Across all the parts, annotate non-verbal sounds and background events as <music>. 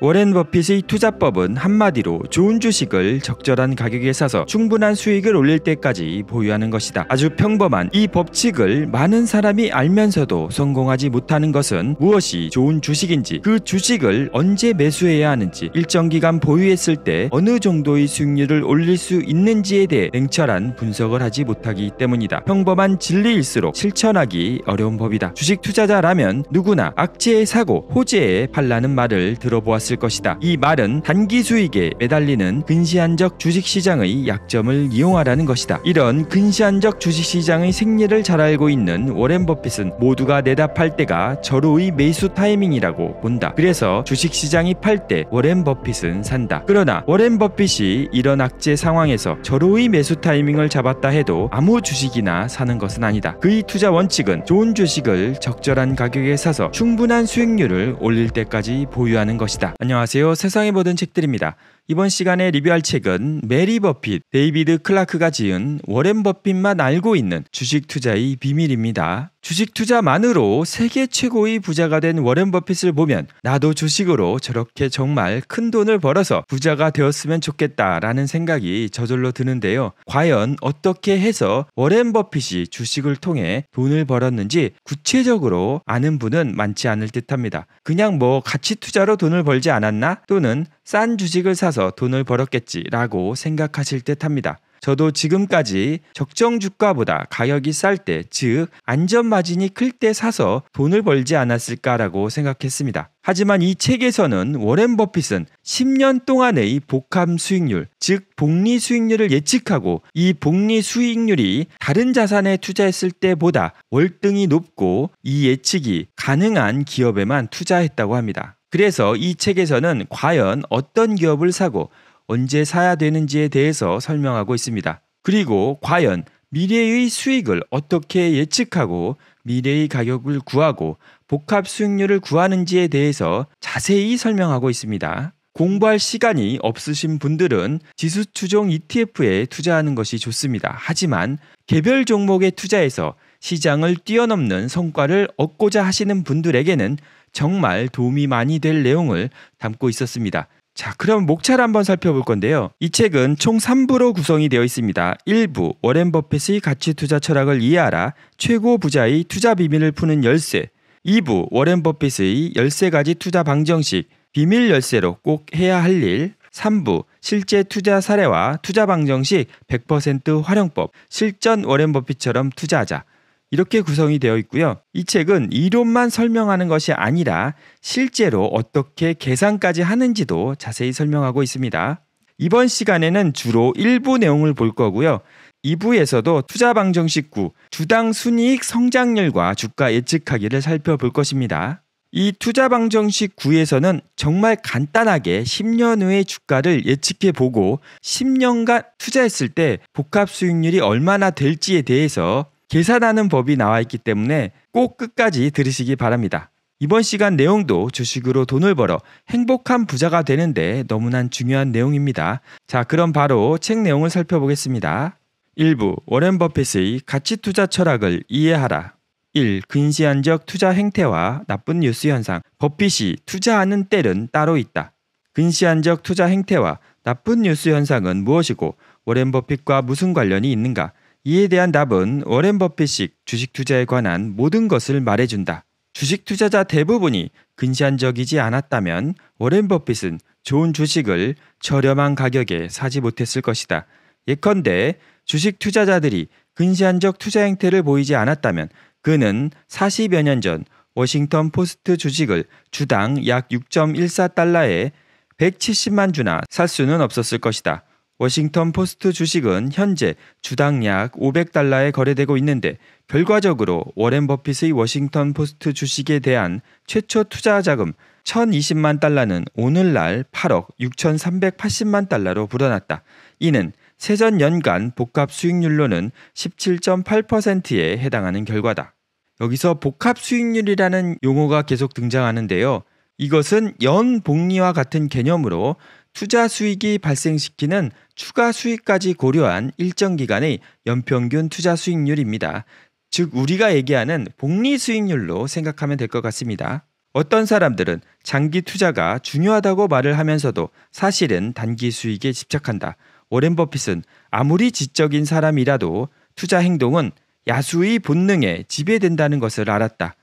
워렌 버핏의 투자법은 한마디로 좋은 주식을 적절한 가격에 사서 충분한 수익을 올릴 때까지 보유하는 것이다. 아주 평범한 이 법칙을 많은 사람이 알면서도 성공하지 못하는 것은 무엇이 좋은 주식인지 그 주식을 언제 매수해야 하는지 일정 기간 보유했을 때 어느 정도의 수익률을 올릴 수 있는지에 대해 냉철한 분석을 하지 못하기 때문이다. 평범한 진리일수록 실천하기 어려운 법이다. 주식 투자자라면 누구나 악재에 사고 호재에 팔라는 말을 들어보았습니다. 있을 것이다. 이 말은 단기 수익에 매달리는 근시안적 주식시장의 약점을 이용하라는 것이다. 이런 근시안적 주식시장의 생리를 잘 알고 있는 워렌 버핏은 모두가 내답할 때가 절호의 매수 타이밍이라고 본다. 그래서 주식시장이 팔 때 워렌 버핏은 산다. 그러나 워렌 버핏이 이런 악재 상황에서 절호의 매수 타이밍을 잡았다 해도 아무 주식이나 사는 것은 아니다. 그의 투자 원칙은 좋은 주식을 적절한 가격에 사서 충분한 수익률을 올릴 때까지 보유하는 것이다. 안녕하세요. 세상의 모든 책들입니다. 이번 시간에 리뷰할 책은 메리 버핏, 데이비드 클라크가 지은 워렌 버핏만 알고 있는 주식 투자의 비밀입니다. 주식 투자만으로 세계 최고의 부자가 된 워렌 버핏을 보면 나도 주식으로 저렇게 정말 큰 돈을 벌어서 부자가 되었으면 좋겠다라는 생각이 저절로 드는데요. 과연 어떻게 해서 워렌 버핏이 주식을 통해 돈을 벌었는지 구체적으로 아는 분은 많지 않을 듯합니다. 그냥 뭐 가치 투자로 돈을 벌지 않았나 또는 싼 주식을 사서 돈을 벌었겠지라고 생각하실 듯합니다. 저도 지금까지 적정 주가보다 가격이 쌀 때, 즉 안전 마진이 클 때 사서 돈을 벌지 않았을까라고 생각했습니다. 하지만 이 책에서는 워렌 버핏은 10년 동안의 복합 수익률, 즉 복리 수익률을 예측하고 이 복리 수익률이 다른 자산에 투자했을 때보다 월등히 높고 이 예측이 가능한 기업에만 투자했다고 합니다. 그래서 이 책에서는 과연 어떤 기업을 사고 언제 사야 되는지에 대해서 설명하고 있습니다. 그리고 과연 미래의 수익을 어떻게 예측하고 미래의 가격을 구하고 복합 수익률을 구하는지에 대해서 자세히 설명하고 있습니다. 공부할 시간이 없으신 분들은 지수 추종 ETF에 투자하는 것이 좋습니다. 하지만 개별 종목에 투자해서 시장을 뛰어넘는 성과를 얻고자 하시는 분들에게는 정말 도움이 많이 될 내용을 담고 있었습니다. 자, 그럼 목차를 한번 살펴볼 건데요. 이 책은 총 3부로 구성이 되어 있습니다. 1부, 워렌 버핏의 가치 투자 철학을 이해하라. 최고 부자의 투자 비밀을 푸는 열쇠. 2부, 워렌 버핏의 13가지 투자 방정식. 비밀 열쇠로 꼭 해야 할 일. 3부, 실제 투자 사례와 투자 방정식 100% 활용법. 실전 워렌 버핏처럼 투자하자. 이렇게 구성이 되어 있고요. 이 책은 이론만 설명하는 것이 아니라 실제로 어떻게 계산까지 하는지도 자세히 설명하고 있습니다. 이번 시간에는 주로 일부 내용을 볼 거고요. 2부에서도 투자 방정 식구, 주당 순이익 성장률과 주가 예측하기를 살펴볼 것입니다. 이 투자 방정식 9에서는 정말 간단하게 10년 후의 주가를 예측해 보고 10년간 투자했을 때 복합 수익률이 얼마나 될지에 대해서 계산하는 법이 나와 있기 때문에 꼭 끝까지 들으시기 바랍니다. 이번 시간 내용도 주식으로 돈을 벌어 행복한 부자가 되는데 너무나 중요한 내용입니다. 자, 그럼 바로 책 내용을 살펴보겠습니다. 1부 워렌 버핏의 가치 투자 철학을 이해하라. 1. 근시안적 투자 행태와 나쁜 뉴스 현상. 버핏이 투자하는 때는 따로 있다. 근시안적 투자 행태와 나쁜 뉴스 현상은 무엇이고 워렌 버핏과 무슨 관련이 있는가? 이에 대한 답은 워렌 버핏식 주식 투자에 관한 모든 것을 말해준다. 주식 투자자 대부분이 근시안적이지 않았다면 워렌 버핏은 좋은 주식을 저렴한 가격에 사지 못했을 것이다. 예컨대 주식 투자자들이 근시안적 투자 행태를 보이지 않았다면 그는 40여 년 전 워싱턴 포스트 주식을 주당 약 6.14달러에 170만 주나 살 수는 없었을 것이다. 워싱턴 포스트 주식은 현재 주당 약 500달러에 거래되고 있는데 결과적으로 워렌 버핏의 워싱턴 포스트 주식에 대한 최초 투자 자금 1,020만 달러는 오늘날 8억 6,380만 달러로 불어났다. 이는 세전 연간 복합 수익률로는 17.8%에 해당하는 결과다. 여기서 복합 수익률이라는 용어가 계속 등장하는데요. 이것은 연 복리와 같은 개념으로 투자 수익이 발생시키는 추가 수익까지 고려한 일정 기간의 연평균 투자 수익률입니다. 즉 우리가 얘기하는 복리 수익률로 생각하면 될 것 같습니다. 어떤 사람들은 장기 투자가 중요하다고 말을 하면서도 사실은 단기 수익에 집착한다. 오렌 버핏은 아무리 지적인 사람이라도 투자 행동은 야수의 본능에 지배된다는 것을 알았다.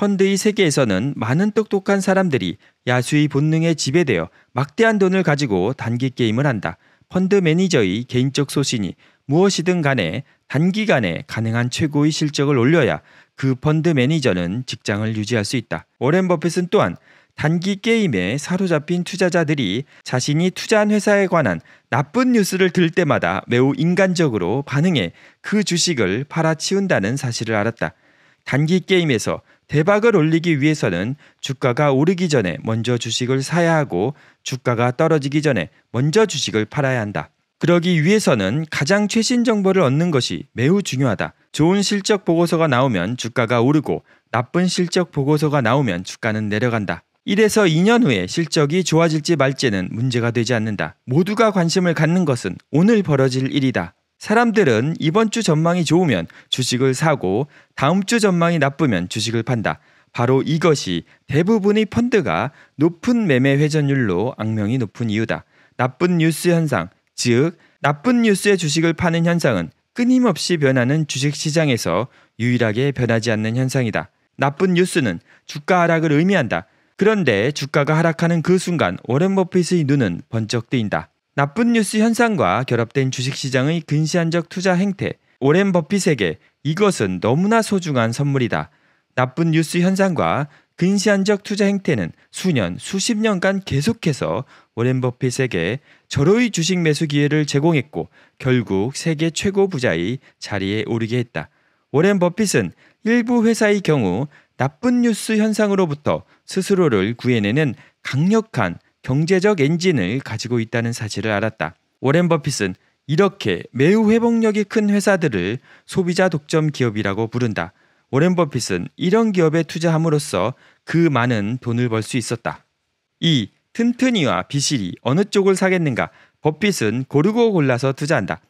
헌데이 세계에서는 많은 똑똑한 사람들이 야수의 본능에 지배되어 막대한 돈을 가지고 단기 게임을 한다. 펀드 매니저의 개인적 소신이 무엇이든 간에 단기간에 가능한 최고의 실적을 올려야 그 펀드 매니저는 직장을 유지할 수 있다. 워렌 버핏은 또한 단기 게임에 사로잡힌 투자자들이 자신이 투자한 회사에 관한 나쁜 뉴스를 들 때마다 매우 인간적으로 반응해 그 주식을 팔아치운다는 사실을 알았다. 단기 게임에서 대박을 올리기 위해서는 주가가 오르기 전에 먼저 주식을 사야 하고 주가가 떨어지기 전에 먼저 주식을 팔아야 한다. 그러기 위해서는 가장 최신 정보를 얻는 것이 매우 중요하다. 좋은 실적 보고서가 나오면 주가가 오르고 나쁜 실적 보고서가 나오면 주가는 내려간다. 1에서 2년 후에 실적이 좋아질지 말지는 문제가 되지 않는다. 모두가 관심을 갖는 것은 오늘 벌어질 일이다. 사람들은 이번 주 전망이 좋으면 주식을 사고 다음 주 전망이 나쁘면 주식을 판다. 바로 이것이 대부분의 펀드가 높은 매매 회전율로 악명이 높은 이유다. 나쁜 뉴스 현상, 즉 나쁜 뉴스의 주식을 파는 현상은 끊임없이 변하는 주식 시장에서 유일하게 변하지 않는 현상이다. 나쁜 뉴스는 주가 하락을 의미한다. 그런데 주가가 하락하는 그 순간 워렌 버핏의 눈은 번쩍 뜨인다. 나쁜 뉴스 현상과 결합된 주식시장의 근시안적 투자 행태, 오랜 버핏에게 이것은 너무나 소중한 선물이다. 나쁜 뉴스 현상과 근시안적 투자 행태는 수년, 수십 년간 계속해서 오랜 버핏에게 절호의 주식 매수 기회를 제공했고 결국 세계 최고 부자의 자리에 오르게 했다. 오랜 버핏은 일부 회사의 경우 나쁜 뉴스 현상으로부터 스스로를 구해내는 강력한 경제적 엔진을 가지고 있다는 사실을 알았다. 워렌 버핏은 이렇게 매우 회복력이 큰 회사들을 소비자 독점 기업이라고 부른다. 워렌 버핏은 이런 기업에 투자함으로써 그 많은 돈을 벌 수 있었다. 이 튼튼이와 비실이 어느 쪽을 사겠는가? 버핏은 고르고 골라서 투자한다.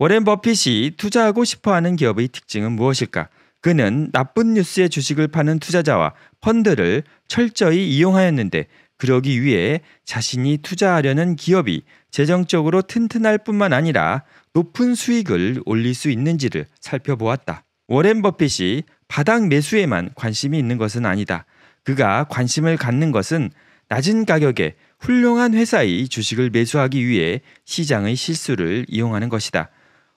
워렌 버핏이 투자하고 싶어 하는 기업의 특징은 무엇일까? 그는 나쁜 뉴스의 주식을 파는 투자자와 펀드를 철저히 이용하였는데 그러기 위해 자신이 투자하려는 기업이 재정적으로 튼튼할 뿐만 아니라 높은 수익을 올릴 수 있는지를 살펴보았다. 워렌 버핏이 바닥 매수에만 관심이 있는 것은 아니다. 그가 관심을 갖는 것은 낮은 가격에 훌륭한 회사의 주식을 매수하기 위해 시장의 실수를 이용하는 것이다.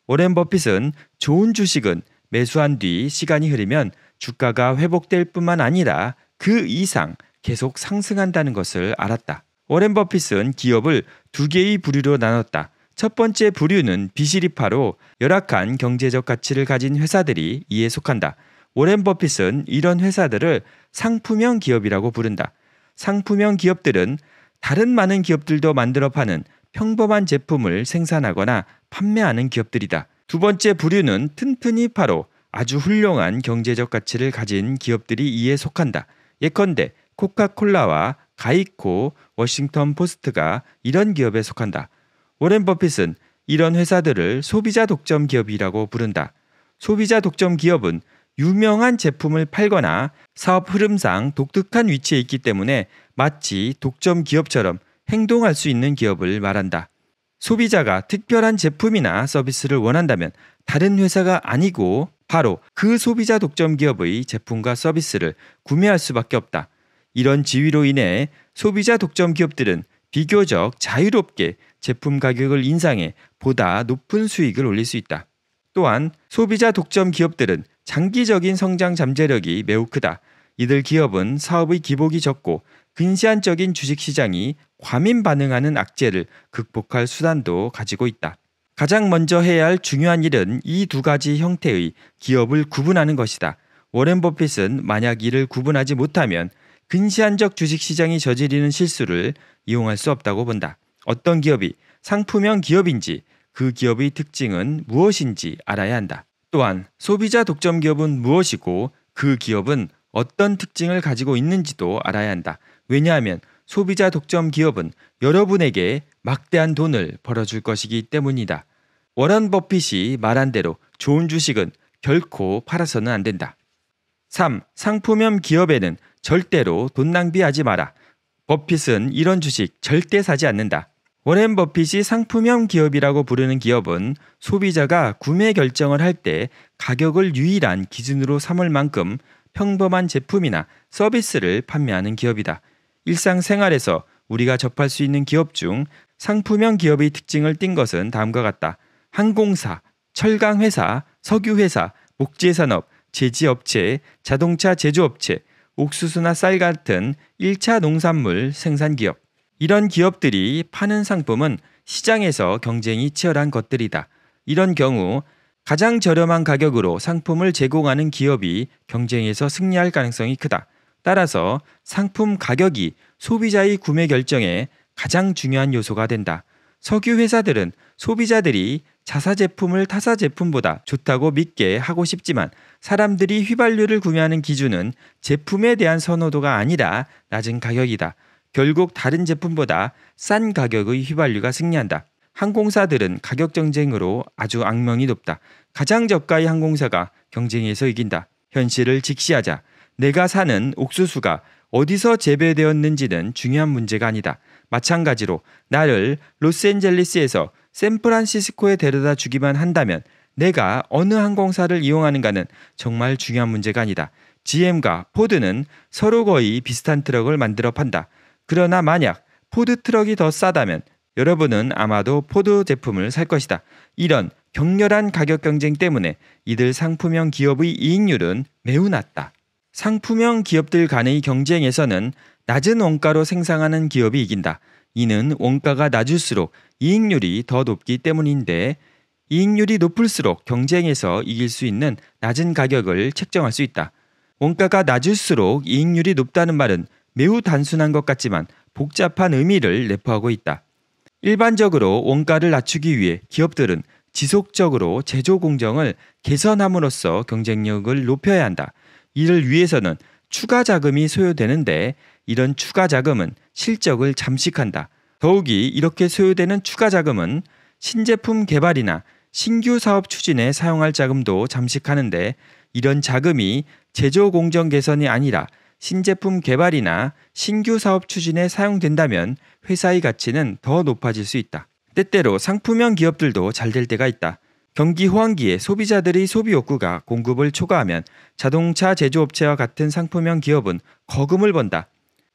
워렌 버핏은 좋은 주식은 매수한 뒤 시간이 흐르면 주가가 회복될 뿐만 아니라 그 이상 계속 상승한다는 것을 알았다. 워렌 버핏은 기업을 두 개의 부류로 나눴다. 첫 번째 부류는 비시리파로 열악한 경제적 가치를 가진 회사들이 이에 속한다. 워렌 버핏은 이런 회사들을 상품형 기업이라고 부른다. 상품형 기업들은 다른 많은 기업들도 만들어 파는 평범한 제품을 생산하거나 판매하는 기업들이다. 두 번째 부류는 튼튼히 파로 아주 훌륭한 경제적 가치를 가진 기업들이 이에 속한다. 예컨대 코카콜라와 가이코, 워싱턴 포스트가 이런 기업에 속한다. 워렌 버핏은 이런 회사들을 소비자 독점 기업이라고 부른다. 소비자 독점 기업은 유명한 제품을 팔거나 사업 흐름상 독특한 위치에 있기 때문에 마치 독점 기업처럼 행동할 수 있는 기업을 말한다. 소비자가 특별한 제품이나 서비스를 원한다면 다른 회사가 아니고 바로 그 소비자 독점 기업의 제품과 서비스를 구매할 수밖에 없다. 이런 지위로 인해 소비자 독점 기업들은 비교적 자유롭게 제품 가격을 인상해 보다 높은 수익을 올릴 수 있다. 또한 소비자 독점 기업들은 장기적인 성장 잠재력이 매우 크다. 이들 기업은 사업의 기복이 적고 근시안적인 주식시장이 과민 반응하는 악재를 극복할 수단도 가지고 있다. 가장 먼저 해야 할 중요한 일은 이 두 가지 형태의 기업을 구분하는 것이다. 워렌 버핏은 만약 이를 구분하지 못하면 근시안적 주식시장이 저지르는 실수를 이용할 수 없다고 본다. 어떤 기업이 상품형 기업인지 그 기업의 특징은 무엇인지 알아야 한다. 또한 소비자 독점 기업은 무엇이고 그 기업은 어떤 특징을 가지고 있는지도 알아야 한다. 왜냐하면 소비자 독점 기업은 여러분에게 막대한 돈을 벌어줄 것이기 때문이다. 워런 버핏이 말한 대로 좋은 주식은 결코 팔아서는 안 된다. 3. 상품형 기업에는 절대로 돈 낭비하지 마라. 버핏은 이런 주식 절대 사지 않는다. 워렌 버핏이 상품형 기업이라고 부르는 기업은 소비자가 구매 결정을 할 때 가격을 유일한 기준으로 삼을 만큼 평범한 제품이나 서비스를 판매하는 기업이다. 일상생활에서 우리가 접할 수 있는 기업 중 상품형 기업의 특징을 띈 것은 다음과 같다. 항공사, 철강회사, 석유회사, 목재산업, 제지업체, 자동차 제조업체, 옥수수나 쌀 같은 1차 농산물 생산 기업. 이런 기업들이 파는 상품은 시장에서 경쟁이 치열한 것들이다. 이런 경우 가장 저렴한 가격으로 상품을 제공하는 기업이 경쟁에서 승리할 가능성이 크다. 따라서 상품 가격이 소비자의 구매 결정에 가장 중요한 요소가 된다. 석유 회사들은 소비자들이 자사 제품을 타사 제품보다 좋다고 믿게 하고 싶지만 사람들이 휘발유를 구매하는 기준은 제품에 대한 선호도가 아니라 낮은 가격이다. 결국 다른 제품보다 싼 가격의 휘발유가 승리한다. 항공사들은 가격 경쟁으로 아주 악명이 높다. 가장 저가의 항공사가 경쟁에서 이긴다. 현실을 직시하자. 내가 사는 옥수수가 어디서 재배되었는지는 중요한 문제가 아니다. 마찬가지로 나를 로스앤젤리스에서 샌프란시스코에 데려다 주기만 한다면 내가 어느 항공사를 이용하는가는 정말 중요한 문제가 아니다. GM과 포드는 서로 거의 비슷한 트럭을 만들어 판다. 그러나 만약 포드 트럭이 더 싸다면 여러분은 아마도 포드 제품을 살 것이다. 이런 격렬한 가격 경쟁 때문에 이들 상품형 기업의 이익률은 매우 낮다. 상품형 기업들 간의 경쟁에서는 낮은 원가로 생산하는 기업이 이긴다. 이는 원가가 낮을수록 이익률이 더 높기 때문인데 이익률이 높을수록 경쟁에서 이길 수 있는 낮은 가격을 책정할 수 있다. 원가가 낮을수록 이익률이 높다는 말은 매우 단순한 것 같지만 복잡한 의미를 내포하고 있다. 일반적으로 원가를 낮추기 위해 기업들은 지속적으로 제조 공정을 개선함으로써 경쟁력을 높여야 한다. 이를 위해서는 추가 자금이 소요되는데 이런 추가 자금은 실적을 잠식한다. 더욱이 이렇게 소요되는 추가 자금은 신제품 개발이나 신규 사업 추진에 사용할 자금도 잠식하는데 이런 자금이 제조 공정 개선이 아니라 신제품 개발이나 신규 사업 추진에 사용된다면 회사의 가치는 더 높아질 수 있다. 때때로 상품형 기업들도 잘 될 때가 있다. 경기 호황기에 소비자들의 소비 욕구가 공급을 초과하면 자동차 제조업체와 같은 상품형 기업은 거금을 번다.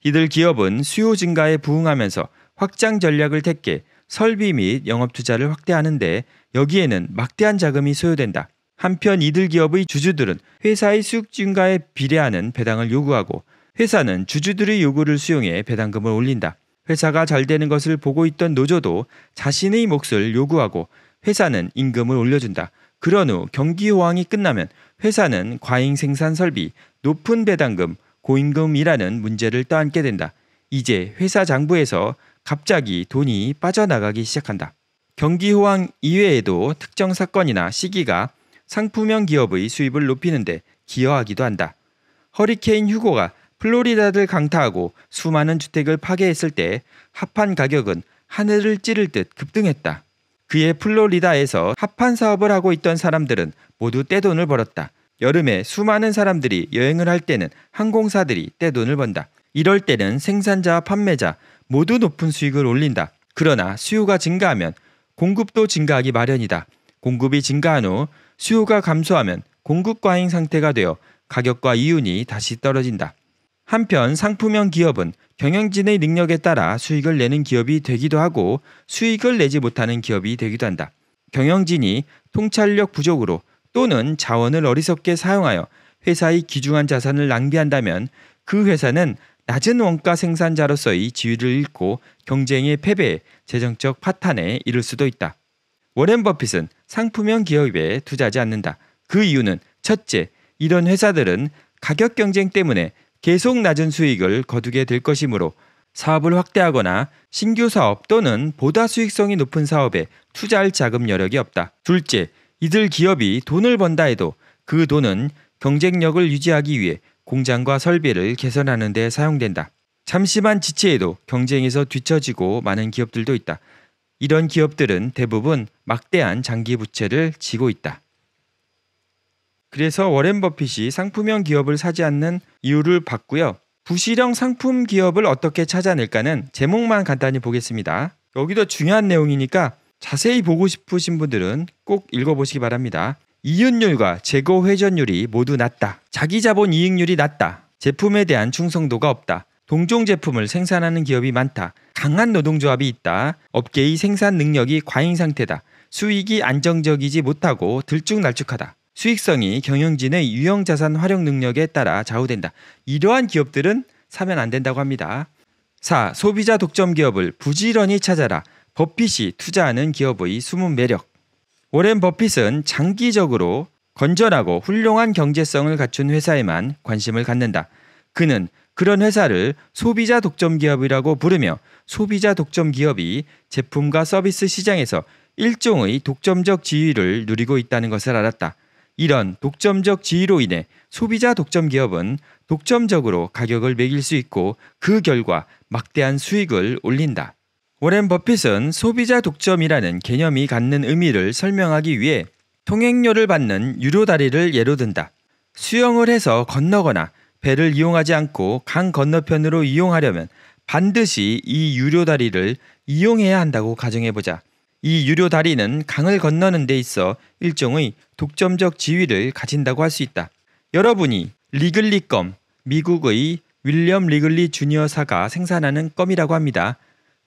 이들 기업은 수요 증가에 부응하면서 확장 전략을 택해 설비 및 영업 투자를 확대하는데 여기에는 막대한 자금이 소요된다. 한편 이들 기업의 주주들은 회사의 수익 증가에 비례하는 배당을 요구하고 회사는 주주들의 요구를 수용해 배당금을 올린다. 회사가 잘 되는 것을 보고 있던 노조도 자신의 몫을 요구하고 회사는 임금을 올려준다. 그런 후 경기 호황이 끝나면 회사는 과잉 생산 설비, 높은 배당금, 고임금이라는 문제를 떠안게 된다. 이제 회사 장부에서 갑자기 돈이 빠져나가기 시작한다. 경기 호황 이외에도 특정 사건이나 시기가 상품형 기업의 수입을 높이는데 기여하기도 한다. 허리케인 휴고가 플로리다를 강타하고 수많은 주택을 파괴했을 때 합판 가격은 하늘을 찌를 듯 급등했다. 그의 플로리다에서 합판 사업을 하고 있던 사람들은 모두 떼돈을 벌었다. 여름에 수많은 사람들이 여행을 할 때는 항공사들이 떼돈을 번다. 이럴 때는 생산자와 판매자 모두 높은 수익을 올린다. 그러나 수요가 증가하면 공급도 증가하기 마련이다. 공급이 증가한 후 수요가 감소하면 공급 과잉 상태가 되어 가격과 이윤이 다시 떨어진다. 한편 상품형 기업은 경영진의 능력에 따라 수익을 내는 기업이 되기도 하고 수익을 내지 못하는 기업이 되기도 한다. 경영진이 통찰력 부족으로 또는 자원을 어리석게 사용하여 회사의 귀중한 자산을 낭비한다면 그 회사는 낮은 원가 생산자로서의 지위를 잃고 경쟁의 패배에 재정적 파탄에 이를 수도 있다. 워렌 버핏은 상품형 기업에 투자하지 않는다. 그 이유는 첫째, 이런 회사들은 가격 경쟁 때문에 계속 낮은 수익을 거두게 될 것이므로 사업을 확대하거나 신규 사업 또는 보다 수익성이 높은 사업에 투자할 자금 여력이 없다. 둘째, 이들 기업이 돈을 번다 해도 그 돈은 경쟁력을 유지하기 위해 공장과 설비를 개선하는 데 사용된다. 잠시만 지체해도 경쟁에서 뒤처지고 많은 기업들도 있다. 이런 기업들은 대부분 막대한 장기 부채를 지고 있다. 그래서 워렌 버핏이 상품형 기업을 사지 않는 이유를 봤고요. 부실형 상품 기업을 어떻게 찾아낼까는 제목만 간단히 보겠습니다. 여기도 중요한 내용이니까 자세히 보고 싶으신 분들은 꼭 읽어보시기 바랍니다. 이윤율과 재고 회전율이 모두 낮다. 자기 자본 이익률이 낮다. 제품에 대한 충성도가 없다. 동종 제품을 생산하는 기업이 많다. 강한 노동조합이 있다. 업계의 생산 능력이 과잉 상태다. 수익이 안정적이지 못하고 들쭉날쭉하다. 수익성이 경영진의 유형 자산 활용 능력에 따라 좌우된다. 이러한 기업들은 사면 안 된다고 합니다. 4. 소비자 독점 기업을 부지런히 찾아라. 버핏이 투자하는 기업의 숨은 매력. 워렌 버핏은 장기적으로 건전하고 훌륭한 경제성을 갖춘 회사에만 관심을 갖는다. 그는 그런 회사를 소비자 독점 기업이라고 부르며 소비자 독점 기업이 제품과 서비스 시장에서 일종의 독점적 지위를 누리고 있다는 것을 알았다. 이런 독점적 지위로 인해 소비자 독점 기업은 독점적으로 가격을 매길 수 있고 그 결과 막대한 수익을 올린다. 워렌 버핏은 소비자 독점이라는 개념이 갖는 의미를 설명하기 위해 통행료를 받는 유료 다리를 예로 든다. 수영을 해서 건너거나 배를 이용하지 않고 강 건너편으로 이용하려면 반드시 이 유료 다리를 이용해야 한다고 가정해 보자. 이 유료 다리는 강을 건너는 데 있어 일종의 독점적 지위를 가진다고 할 수 있다. 여러분이 리글리 껌, 미국의 윌리엄 리글리 주니어사가 생산하는 껌이라고 합니다.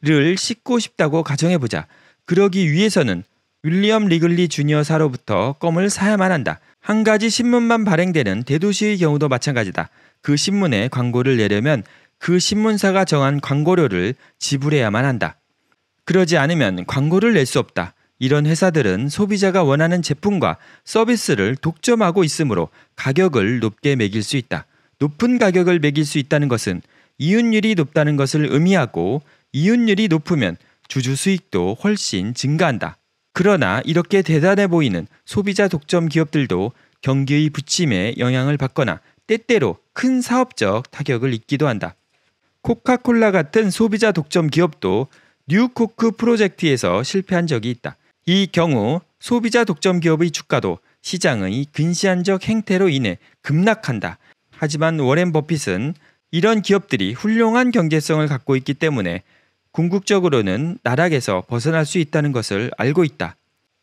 를씻고 싶다고 가정해 보자. 그러기 위해서는 윌리엄 리글리 주니어사로부터 껌을 사야만 한다. 한 가지 신문만 발행되는 대도시의 경우도 마찬가지다. 그 신문에 광고를 내려면 그 신문사가 정한 광고료를 지불해야만 한다. 그러지 않으면 광고를 낼 수 없다. 이런 회사들은 소비자가 원하는 제품과 서비스를 독점하고 있으므로 가격을 높게 매길 수 있다. 높은 가격을 매길 수 있다는 것은 이윤율이 높다는 것을 의미하고 이윤율이 높으면 주주 수익도 훨씬 증가한다. 그러나 이렇게 대단해 보이는 소비자 독점 기업들도 경기의 부침에 영향을 받거나 때때로 큰 사업적 타격을 입기도 한다. 코카콜라 같은 소비자 독점 기업도 뉴코크 프로젝트에서 실패한 적이 있다. 이 경우 소비자 독점 기업의 주가도 시장의 근시안적 행태로 인해 급락한다. 하지만 워렌 버핏은 이런 기업들이 훌륭한 경제성을 갖고 있기 때문에 궁극적으로는 나락에서 벗어날 수 있다는 것을 알고 있다.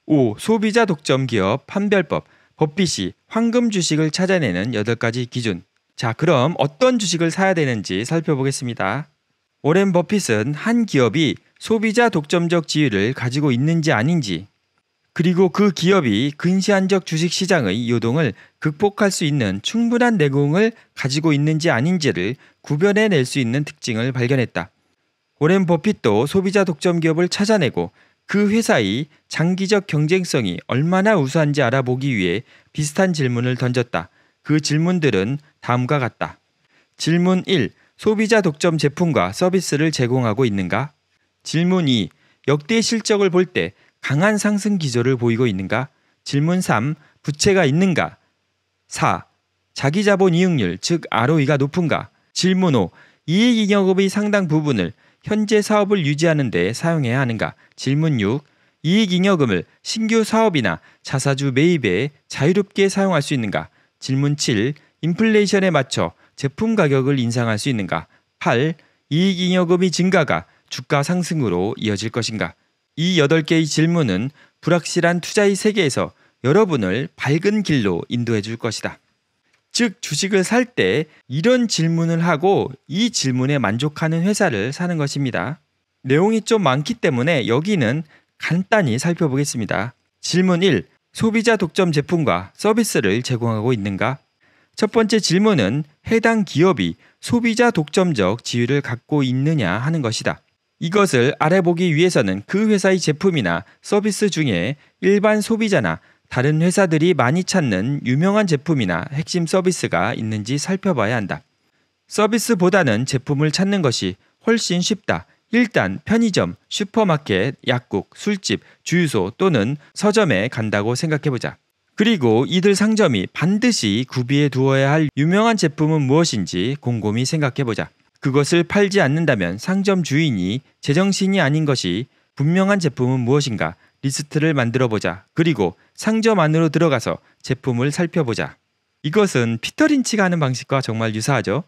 5. 소비자 독점 기업 판별법 법비시 황금 주식을 찾아내는 8가지 기준. 자, 그럼 어떤 주식을 사야 되는지 살펴보겠습니다. 오랜 버핏은 한 기업이 소비자 독점적 지위를 가지고 있는지 아닌지, 그리고 그 기업이 근시안적 주식 시장의 요동을 극복할 수 있는 충분한 내공을 가지고 있는지 아닌지를 구별해낼 수 있는 특징을 발견했다. 오렌 버핏도 소비자 독점 기업을 찾아내고 그 회사의 장기적 경쟁성이 얼마나 우수한지 알아보기 위해 비슷한 질문을 던졌다. 그 질문들은 다음과 같다. 질문 1. 소비자 독점 제품과 서비스를 제공하고 있는가? 질문 2. 역대 실적을 볼 때 강한 상승 기조를 보이고 있는가? 질문 3. 부채가 있는가? 4. 자기 자본 이익률, 즉 ROE가 높은가? 질문 5. 이익잉여금의 상당 부분을 현재 사업을 유지하는 데 사용해야 하는가? 질문 6. 이익잉여금을 신규 사업이나 자사주 매입에 자유롭게 사용할 수 있는가? 질문 7. 인플레이션에 맞춰 제품 가격을 인상할 수 있는가? 8. 이익잉여금이 증가가 주가 상승으로 이어질 것인가? 이 8개의 질문은 불확실한 투자의 세계에서 여러분을 밝은 길로 인도해 줄 것이다. 즉 주식을 살 때 이런 질문을 하고 이 질문에 만족하는 회사를 사는 것입니다. 내용이 좀 많기 때문에 여기는 간단히 살펴보겠습니다. 질문 1. 소비자 독점 제품과 서비스를 제공하고 있는가? 첫 번째 질문은 해당 기업이 소비자 독점적 지위를 갖고 있느냐 하는 것이다. 이것을 알아보기 위해서는 그 회사의 제품이나 서비스 중에 일반 소비자나 다른 회사들이 많이 찾는 유명한 제품이나 핵심 서비스가 있는지 살펴봐야 한다. 서비스보다는 제품을 찾는 것이 훨씬 쉽다. 일단 편의점, 슈퍼마켓, 약국, 술집, 주유소 또는 서점에 간다고 생각해보자. 그리고 이들 상점이 반드시 구비해 두어야 할 유명한 제품은 무엇인지 곰곰이 생각해보자. 그것을 팔지 않는다면 상점 주인이 제정신이 아닌 것이 분명한 제품은 무엇인가 리스트를 만들어 보자. 그리고 상점 안으로 들어가서 제품을 살펴보자. 이것은 피터 린치가 하는 방식과 정말 유사하죠.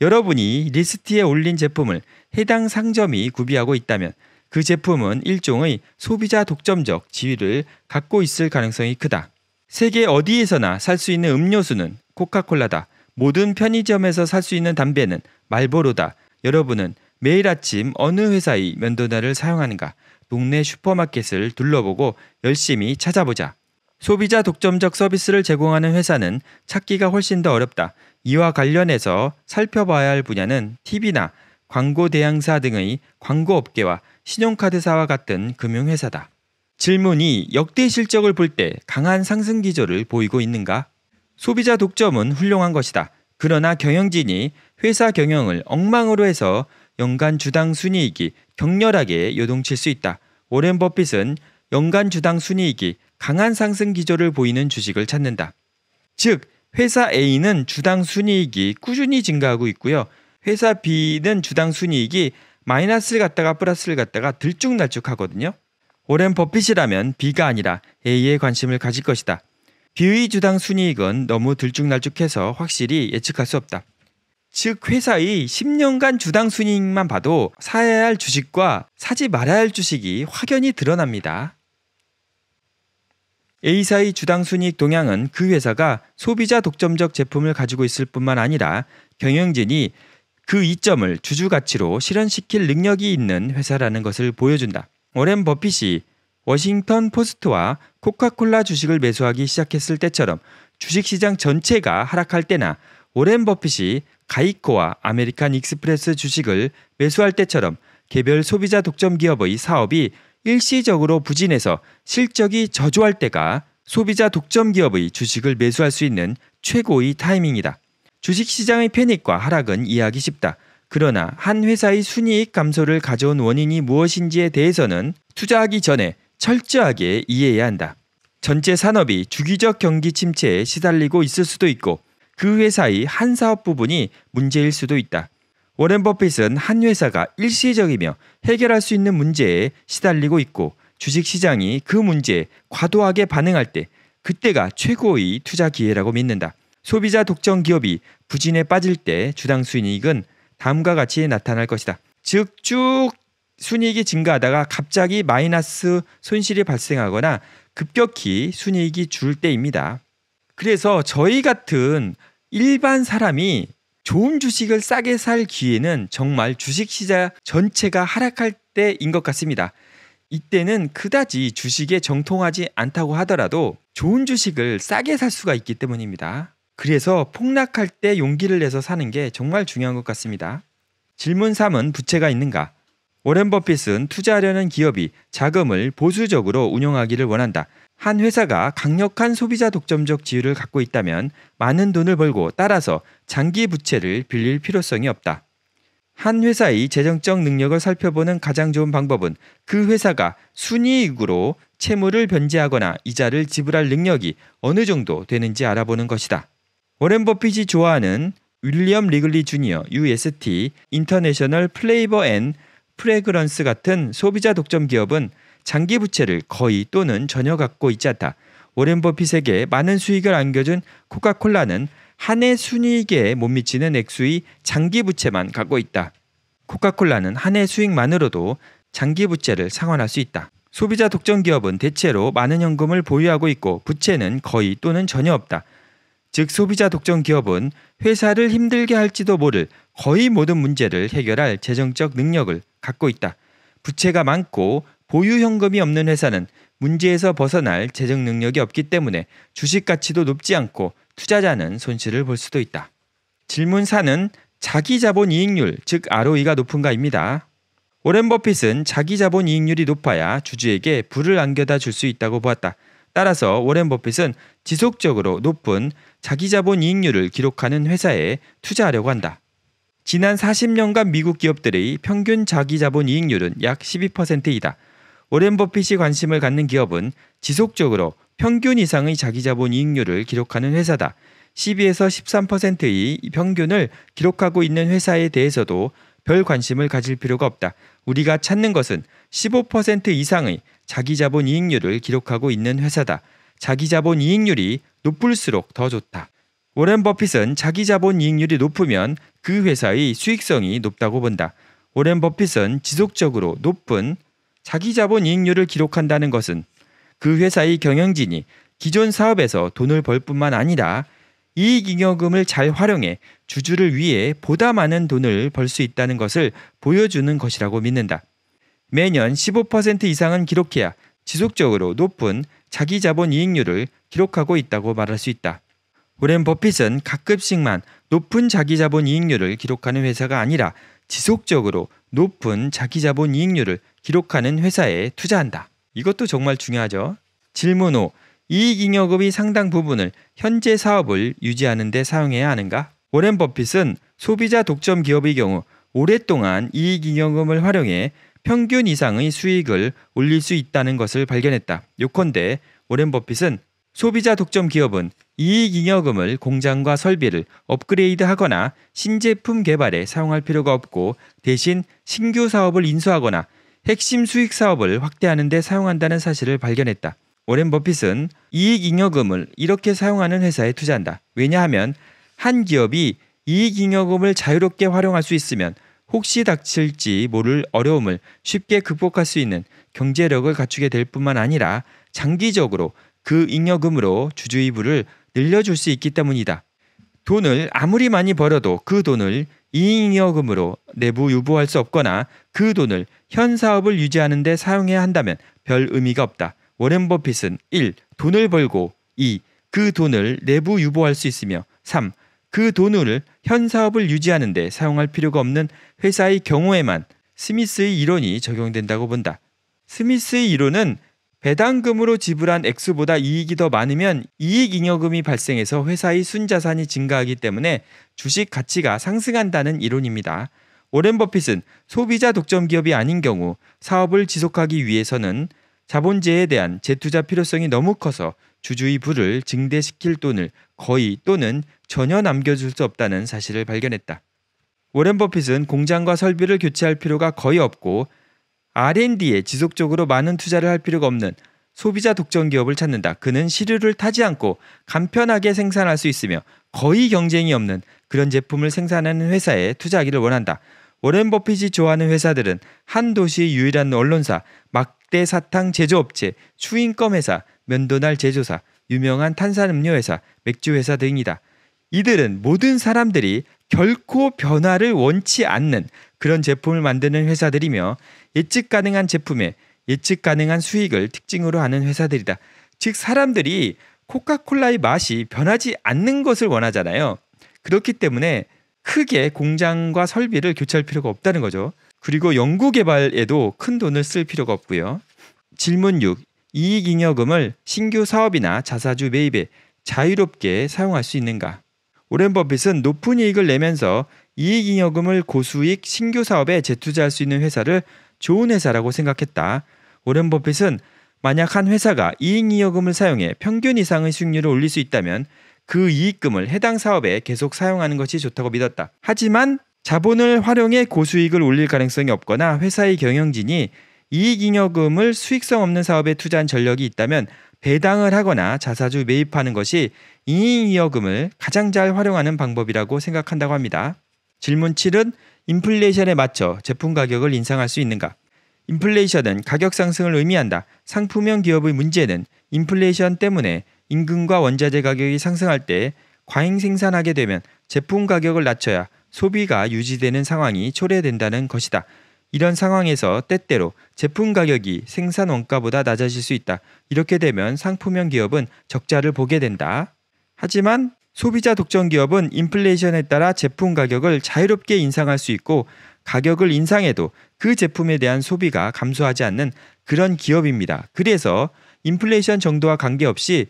여러분이 리스트에 올린 제품을 해당 상점이 구비하고 있다면 그 제품은 일종의 소비자 독점적 지위를 갖고 있을 가능성이 크다. 세계 어디에서나 살 수 있는 음료수는 코카콜라다. 모든 편의점에서 살 수 있는 담배는 말보로다. 여러분은 매일 아침 어느 회사의 면도날을 사용하는가? 동네 슈퍼마켓을 둘러보고 열심히 찾아보자. 소비자 독점적 서비스를 제공하는 회사는 찾기가 훨씬 더 어렵다. 이와 관련해서 살펴봐야 할 분야는 TV나 광고 대행사 등의 광고 업계와 신용카드사와 같은 금융회사다. 질문이 역대 실적을 볼 때 강한 상승 기조를 보이고 있는가? 소비자 독점은 훌륭한 것이다. 그러나 경영진이 회사 경영을 엉망으로 해서 연간 주당 순이익이 격렬하게 요동칠 수 있다. 오렌 버핏은 연간 주당 순이익이 강한 상승 기조를 보이는 주식을 찾는다. 즉, 회사 A는 주당 순이익이 꾸준히 증가하고 있고요. 회사 B는 주당 순이익이 마이너스를 갖다가 플러스를 갖다가 들쭉날쭉 하거든요. 오렌 버핏이라면 B가 아니라 A에 관심을 가질 것이다. B의 주당 순이익은 너무 들쭉날쭉해서 확실히 예측할 수 없다. 즉 회사의 10년간 주당 순이익만 봐도 사야 할 주식과 사지 말아야 할 주식이 확연히 드러납니다. A사의 주당 순이익 동향은 그 회사가 소비자 독점적 제품을 가지고 있을 뿐만 아니라 경영진이 그 이점을 주주 가치로 실현시킬 능력이 있는 회사라는 것을 보여준다. 워렌 버핏이 워싱턴 포스트와 코카콜라 주식을 매수하기 시작했을 때처럼 주식시장 전체가 하락할 때나 오렌 버핏이 가이코와 아메리칸 익스프레스 주식을 매수할 때처럼 개별 소비자 독점 기업의 사업이 일시적으로 부진해서 실적이 저조할 때가 소비자 독점 기업의 주식을 매수할 수 있는 최고의 타이밍이다. 주식 시장의 패닉과 하락은 이해하기 쉽다. 그러나 한 회사의 순이익 감소를 가져온 원인이 무엇인지에 대해서는 투자하기 전에 철저하게 이해해야 한다. 전체 산업이 주기적 경기 침체에 시달리고 있을 수도 있고 그 회사의 한 사업 부분이 문제일 수도 있다. 워렌 버핏은 한 회사가 일시적이며 해결할 수 있는 문제에 시달리고 있고 주식 시장이 그 문제에 과도하게 반응할 때 그때가 최고의 투자 기회라고 믿는다. 소비자 독점 기업이 부진에 빠질 때 주당 순이익은 다음과 같이 나타날 것이다. 즉 쭉 순이익이 증가하다가 갑자기 마이너스 손실이 발생하거나 급격히 순이익이 줄 때입니다. 그래서 저희 같은 일반 사람이 좋은 주식을 싸게 살 기회는 정말 주식 시장 전체가 하락할 때인 것 같습니다. 이때는 그다지 주식에 정통하지 않다고 하더라도 좋은 주식을 싸게 살 수가 있기 때문입니다. 그래서 폭락할 때 용기를 내서 사는 게 정말 중요한 것 같습니다. 질문 3은 부채가 있는가? 워렌 버핏은 투자하려는 기업이 자금을 보수적으로 운영하기를 원한다. 한 회사가 강력한 소비자 독점적 지위를 갖고 있다면 많은 돈을 벌고 따라서 장기 부채를 빌릴 필요성이 없다. 한 회사의 재정적 능력을 살펴보는 가장 좋은 방법은 그 회사가 순이익으로 채무를 변제하거나 이자를 지불할 능력이 어느 정도 되는지 알아보는 것이다. 워렌 버핏이 좋아하는 윌리엄 리글리 주니어 UST 인터내셔널 플레이버 앤 프레그런스 같은 소비자 독점 기업은 장기 부채를 거의 또는 전혀 갖고 있지 않다. 워렌 버핏에게 많은 수익을 안겨준 코카콜라는 한 해 순이익에 못 미치는 액수의 장기 부채만 갖고 있다. 코카콜라는 한 해 수익만으로도 장기 부채를 상환할 수 있다. 소비자 독점 기업은 대체로 많은 현금을 보유하고 있고 부채는 거의 또는 전혀 없다. 즉 소비자 독점 기업은 회사를 힘들게 할지도 모를 거의 모든 문제를 해결할 재정적 능력을 갖고 있다. 부채가 많고 보유 현금이 없는 회사는 문제에서 벗어날 재정 능력이 없기 때문에 주식 가치도 높지 않고 투자자는 손실을 볼 수도 있다. 질문 4는 자기 자본 이익률, 즉 ROE가 높은가입니다. 오렌 버핏은 자기 자본 이익률이 높아야 주주에게 불을 안겨다 줄 수 있다고 보았다. 따라서 오렌 버핏은 지속적으로 높은 자기 자본 이익률을 기록하는 회사에 투자하려고 한다. 지난 40년간 미국 기업들의 평균 자기 자본 이익률은 약 12%이다. 오렌 버핏이 관심을 갖는 기업은 지속적으로 평균 이상의 자기자본 이익률을 기록하는 회사다. 12에서 13%의 평균을 기록하고 있는 회사에 대해서도 별 관심을 가질 필요가 없다. 우리가 찾는 것은 15% 이상의 자기자본 이익률을 기록하고 있는 회사다. 자기자본 이익률이 높을수록 더 좋다. 오렌 버핏은 자기자본 이익률이 높으면 그 회사의 수익성이 높다고 본다. 오렌 버핏은 지속적으로 높은 자기 자본 이익률을 기록한다는 것은 그 회사의 경영진이 기존 사업에서 돈을 벌 뿐만 아니라 이익잉여금을 잘 활용해 주주를 위해 보다 많은 돈을 벌 수 있다는 것을 보여주는 것이라고 믿는다. 매년 15% 이상은 기록해야 지속적으로 높은 자기 자본 이익률을 기록하고 있다고 말할 수 있다. 오랜 버핏은 가끔씩만 높은 자기 자본 이익률을 기록하는 회사가 아니라 지속적으로 높은 자기 자본 이익률을 기록하는 회사에 투자한다. 이것도 정말 중요하죠. 질문 5. 이익잉여금이 상당 부분을 현재 사업을 유지하는 데 사용해야 하는가? 워렌 버핏은 소비자 독점 기업의 경우 오랫동안 이익잉여금을 활용해 평균 이상의 수익을 올릴 수 있다는 것을 발견했다. 요컨대 워렌 버핏은 소비자 독점 기업은 이익잉여금을 공장과 설비를 업그레이드하거나 신제품 개발에 사용할 필요가 없고 대신 신규 사업을 인수하거나 핵심 수익 사업을 확대하는 데 사용한다는 사실을 발견했다. 워렌 버핏은 이익잉여금을 이렇게 사용하는 회사에 투자한다. 왜냐하면 한 기업이 이익잉여금을 자유롭게 활용할 수 있으면 혹시 닥칠지 모를 어려움을 쉽게 극복할 수 있는 경제력을 갖추게 될 뿐만 아니라 장기적으로 그 잉여금으로 주주이부를 늘려줄 수 있기 때문이다. 돈을 아무리 많이 벌어도 그 돈을 이잉여금으로 내부 유보할 수 없거나 그 돈을 현 사업을 유지하는 데 사용해야 한다면 별 의미가 없다. 워렌 버핏은 1. 돈을 벌고 2. 그 돈을 내부 유보할 수 있으며 3. 그 돈을 현 사업을 유지하는 데 사용할 필요가 없는 회사의 경우에만 스미스의 이론이 적용된다고 본다. 스미스의 이론은 배당금으로 지불한 액수보다 이익이 더 많으면 이익잉여금이 발생해서 회사의 순자산이 증가하기 때문에 주식 가치가 상승한다는 이론입니다. 오렌 버핏은 소비자 독점 기업이 아닌 경우 사업을 지속하기 위해서는 자본재에 대한 재투자 필요성이 너무 커서 주주의 부를 증대시킬 돈을 거의 또는 전혀 남겨줄 수 없다는 사실을 발견했다. 오렌 버핏은 공장과 설비를 교체할 필요가 거의 없고 R&D에 지속적으로 많은 투자를 할 필요가 없는 소비자 독점 기업을 찾는다. 그는 시류를 타지 않고 간편하게 생산할 수 있으며 거의 경쟁이 없는 그런 제품을 생산하는 회사에 투자하기를 원한다. 워렌 버핏이 좋아하는 회사들은 한 도시의 유일한 언론사, 막대 사탕 제조업체, 추인껌 회사, 면도날 제조사, 유명한 탄산음료 회사, 맥주 회사 등이다. 이들은 모든 사람들이 결코 변화를 원치 않는 그런 제품을 만드는 회사들이며 예측 가능한 제품에 예측 가능한 수익을 특징으로 하는 회사들이다. 즉 사람들이 코카콜라의 맛이 변하지 않는 것을 원하잖아요. 그렇기 때문에 크게 공장과 설비를 교체할 필요가 없다는 거죠. 그리고 연구 개발에도 큰 돈을 쓸 필요가 없고요. 질문 6. 이익잉여금을 신규 사업이나 자사주 매입에 자유롭게 사용할 수 있는가? 오렌 버핏은 높은 이익을 내면서 이익잉여금을 고수익 신규 사업에 재투자할 수 있는 회사를 좋은 회사라고 생각했다. 오렌 버핏은 만약 한 회사가 이익이여금을 사용해 평균 이상의 수익률을 올릴 수 있다면 그 이익금을 해당 사업에 계속 사용하는 것이 좋다고 믿었다. 하지만 자본을 활용해 고수익을 올릴 가능성이 없거나 회사의 경영진이 이익잉여금을 수익성 없는 사업에 투자한 전력이 있다면 배당을 하거나 자사주 매입하는 것이 이익잉여금을 가장 잘 활용하는 방법이라고 생각한다고 합니다. 질문 7은 인플레이션에 맞춰 제품 가격을 인상할 수 있는가? 인플레이션은 가격 상승을 의미한다. 상품형 기업의 문제는 인플레이션 때문에 임금과 원자재 가격이 상승할 때 과잉 생산하게 되면 제품 가격을 낮춰야 소비가 유지되는 상황이 초래된다는 것이다. 이런 상황에서 때때로 제품 가격이 생산 원가보다 낮아질 수 있다. 이렇게 되면 상품형 기업은 적자를 보게 된다. 하지만 소비자 독점 기업은 인플레이션에 따라 제품 가격을 자유롭게 인상할 수 있고 가격을 인상해도 그 제품에 대한 소비가 감소하지 않는 그런 기업입니다. 그래서 인플레이션 정도와 관계없이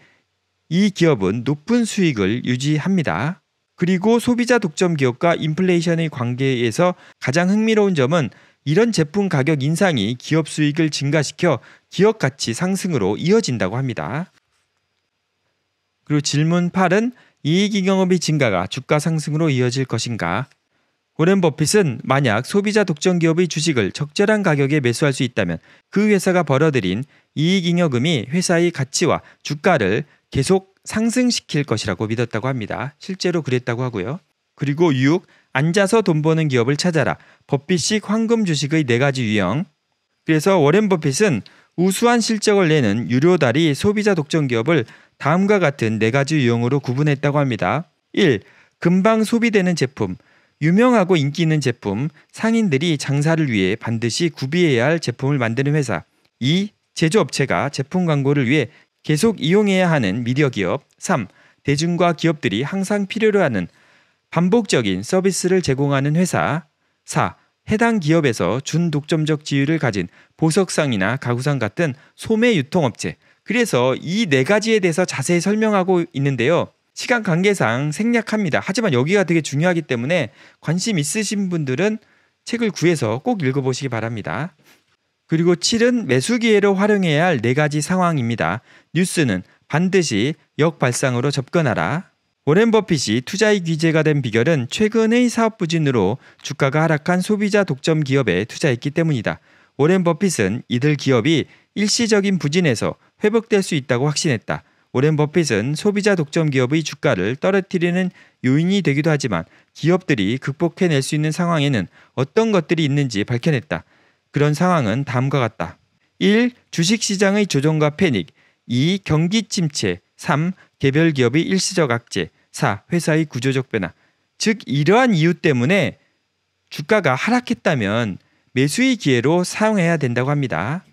이 기업은 높은 수익을 유지합니다. 그리고 소비자 독점 기업과 인플레이션의 관계에서 가장 흥미로운 점은 이런 제품 가격 인상이 기업 수익을 증가시켜 기업 가치 상승으로 이어진다고 합니다. 그리고 질문 8은 이익잉여금비 증가가 주가 상승으로 이어질 것인가? 워렌 버핏은 만약 소비자 독점 기업의 주식을 적절한 가격에 매수할 수 있다면 그 회사가 벌어들인 이익잉여금이 회사의 가치와 주가를 계속 상승시킬 것이라고 믿었다고 합니다. 실제로 그랬다고 하고요. 그리고 6. 앉아서 돈 버는 기업을 찾아라. 버핏식 황금 주식의 네 가지 유형. 그래서 워렌 버핏은 우수한 실적을 내는 유료달이 소비자 독점 기업을 다음과 같은 네 가지 유형으로 구분했다고 합니다. 1. 금방 소비되는 제품. 유명하고 인기 있는 제품, 상인들이 장사를 위해 반드시 구비해야 할 제품을 만드는 회사. 2. 제조업체가 제품 광고를 위해 계속 이용해야 하는 미디어 기업. 3. 대중과 기업들이 항상 필요로 하는 반복적인 서비스를 제공하는 회사. 4. 해당 기업에서 준독점적 지위를 가진 보석상이나 가구상 같은 소매 유통업체. 그래서 이 네 가지에 대해서 자세히 설명하고 있는데요. 시간 관계상 생략합니다. 하지만 여기가 되게 중요하기 때문에 관심 있으신 분들은 책을 구해서 꼭 읽어보시기 바랍니다. 그리고 7은 매수 기회를 활용해야 할 네 가지 상황입니다. 뉴스는 반드시 역발상으로 접근하라. 워렌 버핏이 투자의 귀재가 된 비결은 최근의 사업 부진으로 주가가 하락한 소비자 독점 기업에 투자했기 때문이다. 워렌 버핏은 이들 기업이 일시적인 부진에서 회복될 수 있다고 확신했다. 워렌 버핏은 소비자 독점 기업의 주가를 떨어뜨리는 요인이 되기도 하지만 기업들이 극복해낼 수 있는 상황에는 어떤 것들이 있는지 밝혀냈다. 그런 상황은 다음과 같다. 1. 주식시장의 조정과 패닉 2. 경기 침체 3. 개별 기업의 일시적 악재, 4. 회사의 구조적 변화. 즉 이러한 이유 때문에 주가가 하락했다면 매수의 기회로 사용해야 된다고 합니다.